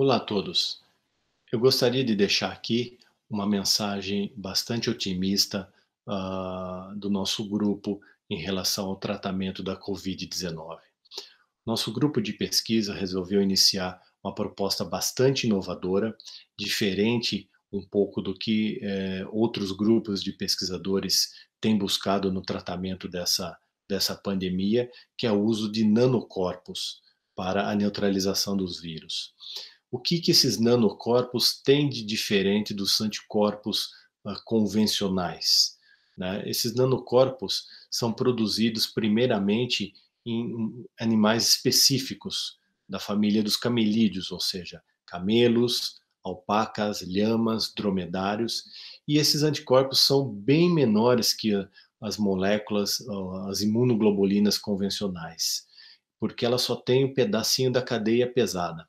Olá a todos. Eu gostaria de deixar aqui uma mensagem bastante otimista uh, do nosso grupo em relação ao tratamento da Covid-19. Nosso grupo de pesquisa resolveu iniciar uma proposta bastante inovadora, diferente um pouco do que eh, outros grupos de pesquisadores têm buscado no tratamento dessa, dessa pandemia, que é o uso de nanocorpos para a neutralização dos vírus. O que, que esses nanocorpos têm de diferente dos anticorpos uh, convencionais? Né? Esses nanocorpos são produzidos primeiramente em animais específicos da família dos camelídeos, ou seja, camelos, alpacas, lhamas, dromedários, e esses anticorpos são bem menores que as moléculas, as imunoglobulinas convencionais, porque elas só têm um pedacinho da cadeia pesada.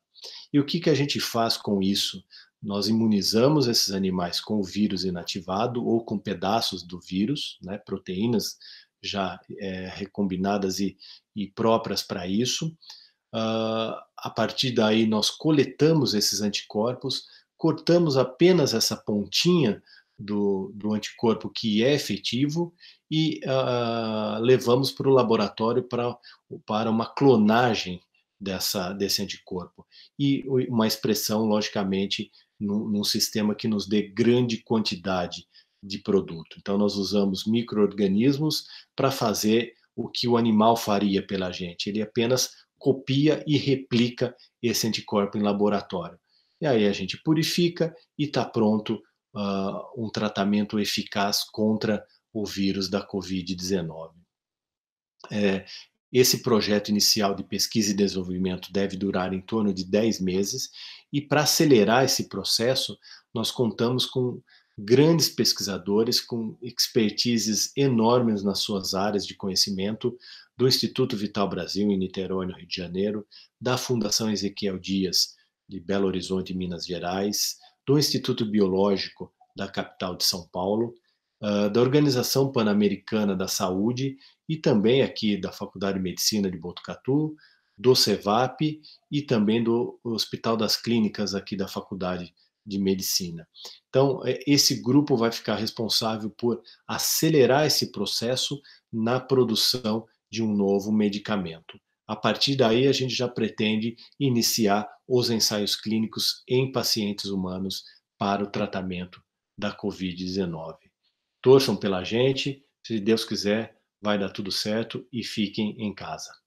E o que, que a gente faz com isso? Nós imunizamos esses animais com o vírus inativado ou com pedaços do vírus, né, proteínas já é, recombinadas e, e próprias para isso. Uh, a partir daí, nós coletamos esses anticorpos, cortamos apenas essa pontinha do, do anticorpo que é efetivo e uh, levamos para o laboratório pra, para uma clonagem dessa, desse anticorpo. E uma expressão, logicamente, num, num sistema que nos dê grande quantidade de produto. Então, nós usamos micro-organismos para fazer o que o animal faria pela gente. Ele apenas copia e replica esse anticorpo em laboratório. E aí a gente purifica e está pronto uh, um tratamento eficaz contra o vírus da Covid-19. É, esse projeto inicial de pesquisa e desenvolvimento deve durar em torno de 10 meses, e para acelerar esse processo, nós contamos com grandes pesquisadores com expertises enormes nas suas áreas de conhecimento, do Instituto Vital Brasil, em Niterói, no Rio de Janeiro, da Fundação Ezequiel Dias, de Belo Horizonte, Minas Gerais, do Instituto Biológico da capital de São Paulo ah, da Organização Pan-Americana da Saúde e também aqui da Faculdade de Medicina de Botucatu, do CEVAP e também do Hospital das Clínicas aqui da Faculdade de Medicina. Então, é, esse grupo vai ficar responsável por acelerar esse processo na produção de um novo medicamento. A partir daí, a gente já pretende iniciar os ensaios clínicos em pacientes humanos para o tratamento da Covid-19. Torçam pela gente, se Deus quiser, vai dar tudo certo e fiquem em casa.